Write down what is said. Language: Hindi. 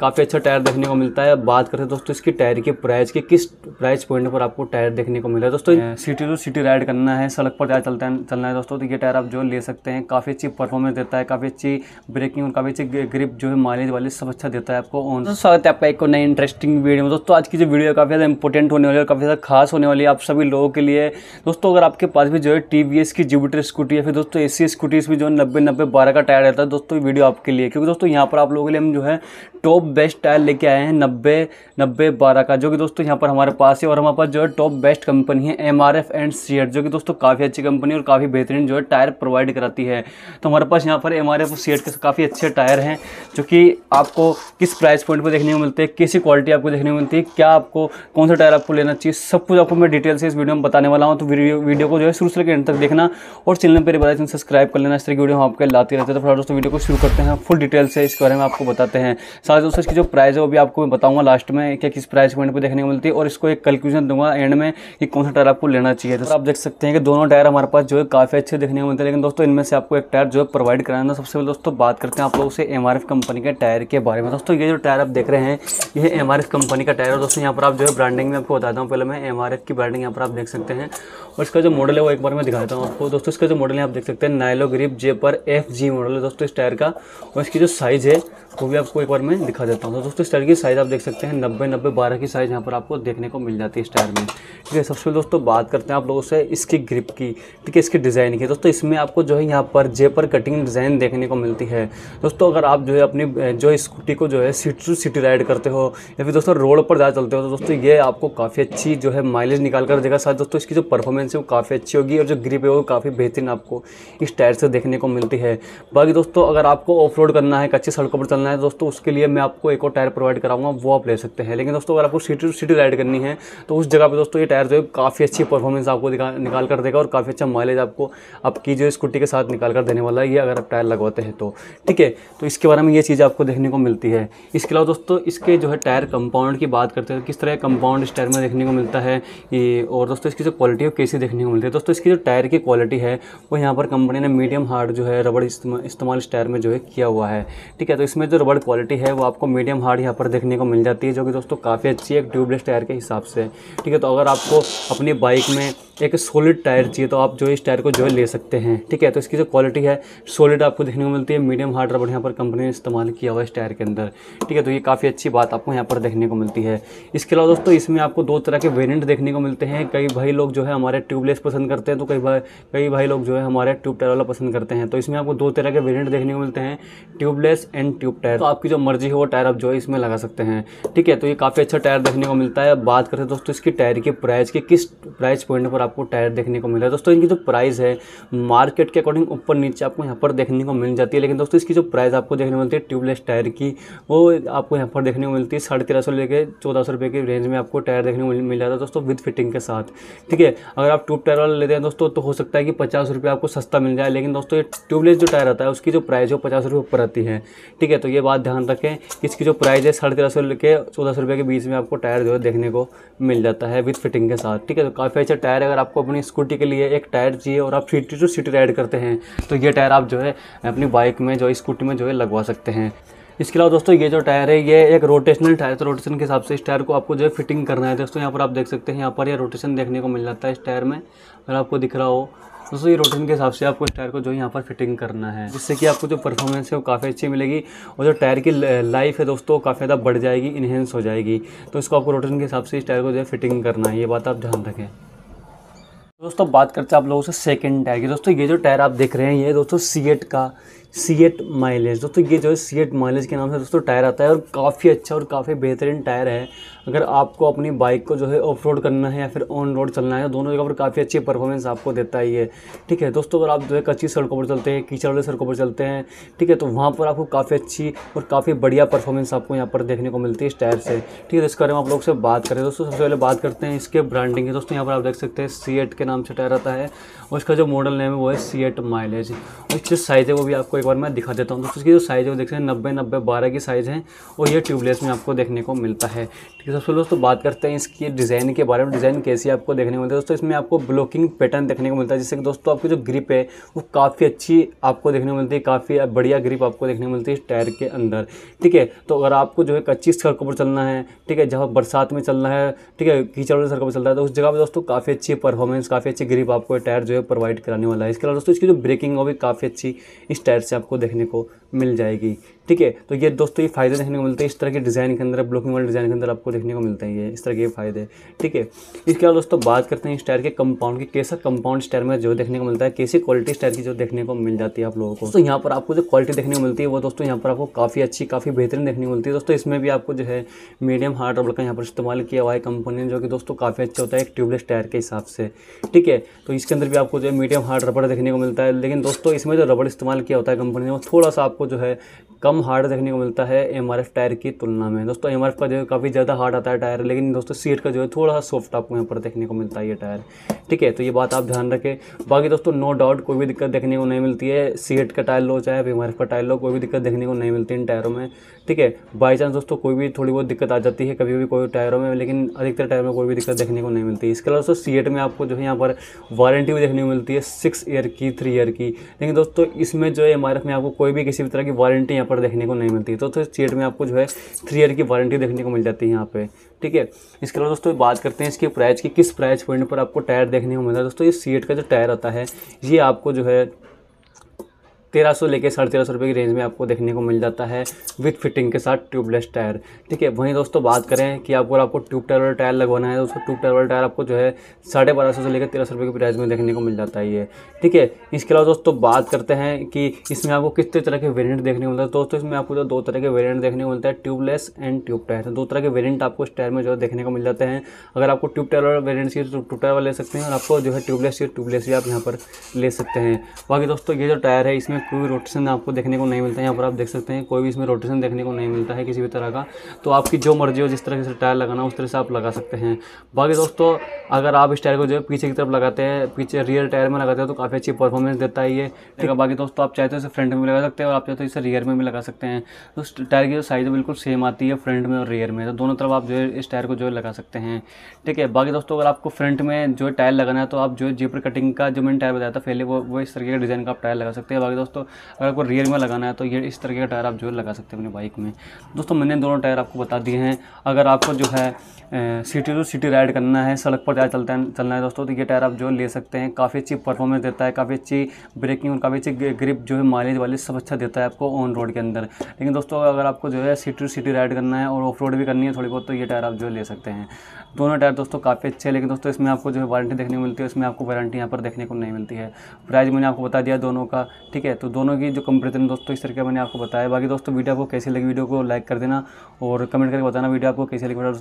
काफ़ी अच्छा टायर देखने को मिलता है बात करते हैं दोस्तों इसकी टायर के प्राइस के किस प्राइस पॉइंट पर आपको टायर देखने को मिला है दोस्तों सिटी टू सिटी राइड करना है सड़क पर टायर चलता है चलना है दोस्तों तो ये टायर आप जो ले सकते हैं काफ़ी अच्छी परफॉर्मेंस देता है काफ़ी अच्छी ब्रेकिंग और काफ़ी अच्छी ग्रिप जो है माइलेज वाले सब अच्छा देता है आपको ऑन स्वागत है आपका एक नई इंटरेस्टिंग वीडियो में दोस्तों आज की जो वीडियो काफ़ी ज़्यादा इंपॉर्टेंट होने वाली है काफ़ी ज़्यादा खास होने वाली है आप सभी लोगों के लिए दोस्तों अगर आपके पास भी जो है टी की जुबिटर स्कूटी या फिर दोस्तों ए स्कूटीज़ भी जो है नब्बे नब्बे बारह का टायर रहता है दोस्तों वीडियो आपके लिए क्योंकि दोस्तों यहाँ पर आप लोगों के लिए हम जो है टॉप बेस्ट टायर लेके आए हैं नब्बे नब्बे बारह का जो कि दोस्तों यहाँ पर हमारे पास है और हमारे पास जो है टॉप बेस्ट कंपनी है M R F and CEAT जो कि दोस्तों काफ़ी अच्छी कंपनी और काफ़ी बेहतरीन जो है टायर प्रोवाइड कराती है तो हमारे पास यहाँ पर एम आर एफ और सीएट के काफ़ी अच्छे टायर हैं जो कि आपको किस प्राइस पॉइंट पर देखने को मिलते हैं कैसी क्वालिटी आपको देखने को मिलती है क्या आपको कौन सा टायर आपको लेना चाहिए सब कुछ आपको मैं डिटेल से इस वीडियो में बताने वाला हूँ तो वीडियो को जो है शुरू से एंड तक देखना और चैनल पर बताया सब्सक्राइब कर लेना इस तरह की वीडियो हम आपके लाते रहते हैं तो फिर दोस्तों वीडियो को शुरू करते हैं फुल डिटेल से इसके बारे में आपको बताते हैं साथ दोस्तों इसकी जो प्राइस है वो भी आपको बताऊंगा लास्ट में क्या किस प्राइस पॉइंट पर देखने को मिलती है और इसको एक कैलकुलेशन दूंगा एंड में कि कौन सा टायर आपको लेना चाहिए तो आप देख सकते हैं कि दोनों टायर हमारे पास जो है काफ़ी अच्छे देखने को मिलते हैं लेकिन दोस्तों इनमें से आपको एक टायर जो है प्रोवाइड कराना तो सबसे पहले दोस्तों बात करते हैं आप लोग से एम कंपनी के टायर के बारे में दोस्तों ये जो टायर आप देख रहे हैं ये एम कंपनी का टायर है दोस्तों यहाँ पर आप जो है ब्रांडिंग में आपको बताता हूँ पहले मैं एम की ब्रांडिंग यहाँ पर आप देख सकते हैं और इसका जो मॉडल है वो एक बार मैं दिखाता हूँ आपको दोस्तों इसका जो मॉडल है आप देख सकते हैं नाइलो ग्रिप जे पर एफ मॉडल है दोस्तों इस टायर का और इसकी जो साइज़ है वो भी आपको एक बार मैं दिखा दिखा देता हूँ तो दोस्तों इस टायर की साइज़ आप देख सकते हैं नब्बे नब्बे बारह की साइज़ यहाँ पर आपको देखने को मिल जाती है इस टायर में ठीक है सबसे पहले दोस्तों बात करते हैं आप लोगों से इसकी ग्रिप की ठीक है इसकी डिज़ाइन की दोस्तों इसमें आपको जो है यहाँ पर जेपर कटिंग डिज़ाइन देखने को मिलती है दोस्तों अगर आप जो है अपनी जो स्कूटी को जो है सीट टू सिटी राइड करते हो या फिर दोस्तों रोड पर ज़्यादा चलते हो तो दोस्तों ये आपको काफ़ी अच्छी जो है माइलेज निकाल कर देगा साथ दोस्तों इसकी जो परफॉर्मेंस है वो काफ़ी अच्छी होगी और जो ग्रिप है वो काफ़ी बेहतरीन आपको इस टायर से देखने को मिलती है बाकी दोस्तों अगर आपको ऑफ करना है कच्ची सड़कों पर चलना है तो दोस्तों उसके लिए मैं आप आपको एक और टायर प्रोवाइड कराऊंगा वो आप ले सकते हैं लेकिन दोस्तों अगर आपको सिटी टू सिटी राइड करनी है तो उस जगह पर दोस्तों ये टायर जो है काफ़ी अच्छी परफॉर्मेंस आपको निकाल कर देगा और काफ़ी अच्छा माइलेज आपको आपकी जो स्कूटी के साथ निकाल कर देने वाला है ये अगर आप टायर लगवाते हैं तो ठीक है तो इसके बारे में ये चीज़ आपको देखने को मिलती है इसके अलावा दोस्तों इसके जो है टायर कंपाउंड की बात करते हैं तो किस तरह कंपाउंड इस टायर में देखने को मिलता है ये और दोस्तों इसकी जो क्वालिटी है कैसी देखने को मिलती है दोस्तों इसकी जो टायर की क्वालिटी है वो यहाँ पर कंपनी ने मीडियम हार्ड जो है रबड़ इस्तेमाल इस टायर में जो है किया हुआ है ठीक है तो इसमें जो रबड़ क्वालिटी है वो आपको आपको मीडियम हार्ड यहाँ पर देखने को मिल जाती है जो कि दोस्तों काफ़ी अच्छी है ट्यूबलेस टायर के हिसाब से ठीक है तो अगर आपको अपनी बाइक में एक सॉलिड टायर चाहिए तो आप जो है इस टायर को जो है ले सकते हैं ठीक है तो इसकी जो क्वालिटी है सॉलिड आपको देखने को मिलती है मीडियम हार्ड रबड़ यहाँ पर कंपनी ने इस्तेमाल किया हुआ है इस टायर के अंदर ठीक है तो ये काफ़ी अच्छी बात आपको यहाँ पर देखने को मिलती है इसके अलावा दोस्तों इसमें आपको दो तरह के वेरियंट देखने को मिलते हैं कई भाई लोग जो है हमारे ट्यूबलेस पसंद करते हैं तो कई भाई कई भाई लोग जो है हमारे ट्यूब टायर वाला पसंद करते हैं तो इसमें आपको दो तरह के वेरियंट देखने को मिलते हैं ट्यूबलेस एंड ट्यूब टायर तो आपकी जो मर्जी है वो टायर आप जो है इसमें लगा सकते हैं ठीक है तो ये काफ़ी अच्छा टायर देखने को मिलता है बात करते हैं दोस्तों इसकी टायर के प्राइस के किस प्राइस पॉइंट पर आपको टायर देखने को मिला दोस्तों इनकी जो प्राइस है मार्केट के अकॉर्डिंग ऊपर नीचे आपको यहाँ पर देखने को मिल जाती है लेकिन दोस्तों इसकी जो प्राइस आपको देखने को मिलती है ट्यूबलेस टायर की वो आपको यहाँ पर देखने को मिलती है साढ़े तेरह सौ लेकर चौदह सौ रुपये की रेंज में आपको टायर देखने को मिल जाता है दोस्तों विद फिटिंग के साथ ठीक है अगर आप ट्यूब टायर वाला लेते हैं दोस्तों तो हो सकता है कि पचास रुपये आपको सस्ता मिल जाए लेकिन दोस्तों ये ट्यूबलेस जो टायर आता है उसकी जो प्राइस है वो पचास रुपये ऊपर आती है ठीक है तो ये बात ध्यान रखें इसकी जो प्राइस है साढ़े तेरह सौ लेकर चौदह सौ रुपये के बीच में आपको टायर जो है देखने को मिल जाता है विद फिटिंग के साथ ठीक है तो काफ़ी अच्छा टायर है अगर आपको अपनी स्कूटी के लिए एक टायर चाहिए और आप सिटी टू सीटी राइड करते हैं तो ये टायर आप जो है अपनी बाइक में जो स्कूटी में जो है लगवा सकते हैं इसके अलावा दोस्तों ये जो टायर है ये एक रोटेशनल टायर तो रोटेशन के हिसाब से इस टायर को आपको जो है फिटिंग करना है दोस्तों यहाँ पर आप देख सकते हैं यहाँ पर ये रोटेशन देखने को मिल जाता है इस टायर में अगर आपको दिख रहा हो दोस्तों ये रोटेशन के हिसाब से आपको इस टायर को जो है यहाँ पर फिटिंग करना है जिससे कि आपको जो परफॉर्मेंस है वो काफ़ी अच्छी मिलेगी और जो टायर की लाइफ है दोस्तों काफ़ी ज़्यादा बढ़ जाएगी इन्हेंस हो जाएगी तो इसको आपको रोटेशन के हिसाब से इस टायर को जो है फिटिंग करना है ये बात आप ध्यान रखें दोस्तों बात करते हैं आप लोगों से सेकंड टायर की दोस्तों ये जो टायर आप देख रहे हैं ये दोस्तों सी एट का सी एट माइलेज दोस्तों ये जो है सी एट माइलेज के नाम से दोस्तों टायर आता है और काफ़ी अच्छा और काफ़ी बेहतरीन टायर है अगर आपको अपनी बाइक को जो है ऑफ रोड करना है या फिर ऑन रोड चलना है दोनों जगह पर काफ़ी अच्छी परफॉर्मेंस आपको देता है ये ठीक है दोस्तों अगर आप जो है कच्ची सड़कों पर चलते हैं कीचड़ वाली सड़कों पर चलते हैं ठीक है तो वहाँ पर आपको काफ़ी अच्छी और काफ़ी बढ़िया परफॉर्मेंस आपको यहाँ पर देखने को मिलती है इस टायर से ठीक है तो इसके बारे में आप लोग से बात करें दोस्तों सबसे पहले बात करते हैं इसके ब्रांडिंग की दोस्तों यहाँ पर आप देख सकते हैं सी के नाम नाम से टायर आता है और इसका जो मॉडल नेम है वो है सी एट माइलेज और इसकी साइज़ है वो भी आपको एक बार मैं दिखा देता हूँ तो इसकी जो साइज़ है वो देख सकते हैं नब्बे नब्बे बारह की साइज़ है और ये ट्यूबलेस में आपको देखने को मिलता है ठीक है सबसे दोस्तों बात करते हैं इसकी डिज़ाइन के बारे में डिज़ाइन कैसी आपको देखने को मिलता है दोस्तों इसमें आपको ब्लॉकिंग पैटर्न देखने को मिलता है जिससे कि दोस्तों आपकी जो ग्रिप है वो काफ़ी अच्छी आपको देखने को मिलती है काफ़ी बढ़िया ग्रिप आपको देखने को मिलती है इस टायर के अंदर ठीक है तो अगर आपको जो है कच्ची सड़कों पर चलना है ठीक है जहाँ बरसात में चलना है ठीक है कीचड़ में सड़कों पर चलता है तो उस जगह पर दोस्तों काफ़ी अच्छी परफॉर्मेंस काफ़ी काफ़ी अच्छी ग्रिप आपको टायर जो है प्रोवाइड कराने वाला है इसके अलावा दोस्तों इसकी जो ब्रेकिंग भी काफ़ी अच्छी इस टायर से आपको देखने को मिल जाएगी ठीक है तो ये दोस्तों ये फायदे देखने को मिलते हैं इस तरह के डिज़ाइन के अंदर ब्लॉकिंग वाले डिज़ाइन के अंदर आपको देखने को मिलते हैं ये इस तरह के फायदे ठीक है इसके अलावा दोस्तों बात करते हैं इस टायर के कंपाउंड की कैसा कंपाउंड इस टायर में जो देखने को मिलता है कैसी क्वालिटी इस टायर की जो देखने को मिल जाती है आप लोगों को तो यहाँ पर आपको जो क्वालिटी देखने को मिलती है वो दोस्तों यहाँ पर आपको काफ़ी अच्छी काफ़ी बेहतरीन देखने को मिलती है दोस्तों इसमें भी आपको जो है मीडियम हार्ड रबड़ का यहाँ पर इस्तेमाल किया हुआ है कंपनी ने जो कि दोस्तों काफ़ी अच्छा होता है ट्यूबलेस टायर के हिसाब से ठीक है तो इसके अंदर भी आपको जो है मीडियम हार्ड रबड़ देखने को मिलता है लेकिन दोस्तों इसमें जो रबड़ इस्तेमाल किया होता है कंपनी ने वो थोड़ा सा आपको जो है कम कम हार्ड देखने को मिलता है एम टायर की तुलना में दोस्तों एम का जो है काफ़ी ज़्यादा हार्ड आता है टायर लेकिन दोस्तों सीट का जो है थोड़ा सा सॉफ्ट आपको यहाँ पर देखने को मिलता है ये टायर ठीक है तो ये बात आप ध्यान रखें बाकी दोस्तों नो डाउट कोई भी दिक्कत देखने को नहीं मिलती है सीट का टायर लो चाहे एम का टायर लो कोई भी दिक्कत देखने को नहीं मिलती इन टायरों में ठीक है बाई चांस दोस्तों कोई भी थोड़ी बहुत दिक्कत आ जाती है कभी भी कोई टायरों में लेकिन अधिकतर टायर में कोई भी दिक्कत देखने को नहीं मिलती इसके अलावा दोस्तों सीट में आपको जो है यहाँ पर वारंटी भी देखने को मिलती है सिक्स ईयर की थ्री ईयर की लेकिन दोस्तों इसमें जो है एम में आपको कोई भी किसी भी तरह की वारंटी यहाँ पर देखने को नहीं मिलती तो, तो चेट में आपको जो है थ्री ईयर की वारंटी देखने को मिल जाती है यहाँ पे ठीक है इसके अलावा दोस्तों बात करते हैं इसके प्राइस की किस प्राइस पॉइंट पर आपको टायर देखने को मिलता है दोस्तों ये सीट का जो टायर आता है ये आपको जो है तेरह सौ लेकर साढ़े तेरह सौ रुपये की रेंज में आपको देखने को मिल जाता है विथ फिटिंग के साथ ट्यूबलेस टायर ठीक है वहीं दोस्तों बात करें कि आपको आपको ट्यूब टायर वाला टायर लगवाना है तो उसका ट्यूब टायर वाला टायर आपको जो है साढ़े बारह सौ से लेकर तेरह सौ रुपये की प्राइस में देखने को मिल जाता है ये ठीक है इसके अलावा दोस्तों बात करते हैं कि इसमें आपको किस तरह के वेरियंट देखने को मिलता है तो दोस्तों इसमें आपको जो दो तरह के वेरियंट देखने को मिलता है ट्यूबलेस एंड ट्यूब टायर दो तरह के वेरियंट आपको इस टायर में जो है देखने को मिल जाते हैं अगर आपको ट्यूब टायर वाला वेरियंट चाहिए तो ट्यूब टायर वाला ले सकते हैं और आपको जो है ट्यूबलेस चाहिए ट्यूबलेस भी आप यहाँ पर ले सकते हैं बाकी दोस्तों ये जो टायर है इसमें कोई भी रोटेशन आपको देखने को नहीं मिलता है यहाँ पर आप देख सकते हैं कोई भी इसमें रोटेशन देखने को नहीं मिलता है किसी भी तरह का तो आपकी जो मर्जी हो जिस तरह से टायर लगाना उस तरह से आप लगा सकते हैं बाकी दोस्तों अगर आप इस टायर को जो है पीछे की तरफ लगाते हैं पीछे रियर टायर में लगाते हैं तो काफ़ी अच्छी परफॉर्मेंस देता है ये ठीक है बाकी दोस्तों आप चाहे तो इसे फ्रंट में भी लगा सकते हैं और आप चाहे तो इसे रियर में भी लगा सकते हैं तो टायर की जो साइज़ बिल्कुल सेम आती है फ्रंट में और रियर में तो दोनों तरफ आप जो है इस टायर को जो है लगा सकते हैं ठीक है बाकी दोस्तों अगर आपको फ्रंट में जो है टायर लगाना है तो आप जो है जीपर कटिंग का जो मैंने टायर बताया था पहले वो वो इस तरीके का डिज़ाइन का आप टायर लगा सकते हैं बाकी दोस्तों दोस्तों अगर आपको रियर में लगाना है तो ये इस तरह का टायर आप जो है लगा सकते हैं अपनी बाइक में दोस्तों मैंने दोनों टायर आपको बता दिए हैं अगर आपको जो है सिटी टू सिटी राइड करना है सड़क पर ज़्यादा चलता है चलना है दोस्तों तो ये टायर आप जो ले सकते हैं काफ़ी अच्छी परफॉर्मेंस देता है काफ़ी अच्छी ब्रेकिंग और काफ़ी अच्छी ग्रिप जो है माइलेज वाली सब अच्छा देता है आपको ऑन रोड के अंदर लेकिन दोस्तों अगर आपको जो है सिटी टू सिटी राइड करना है और ऑफ रोड भी करनी है थोड़ी बहुत तो ये टायर आप जो ले सकते हैं दोनों टायर दोस्तों काफ़ी अच्छे हैं लेकिन दोस्तों इसमें आपको जो है वारंटी देखने को मिलती है इसमें आपको वारंटी यहाँ पर देखने को नहीं मिलती है प्राइस मैंने आपको बता दिया दोनों का ठीक है तो दोनों की जो कंपेरिजन दोस्तों इस तरीके मैंने आपको बताया बाकी दोस्तों वीडियो आपको कैसी लगी वीडियो को लाइक कर देना और कमेंट करके बताना वीडियो आपको कैसे लगी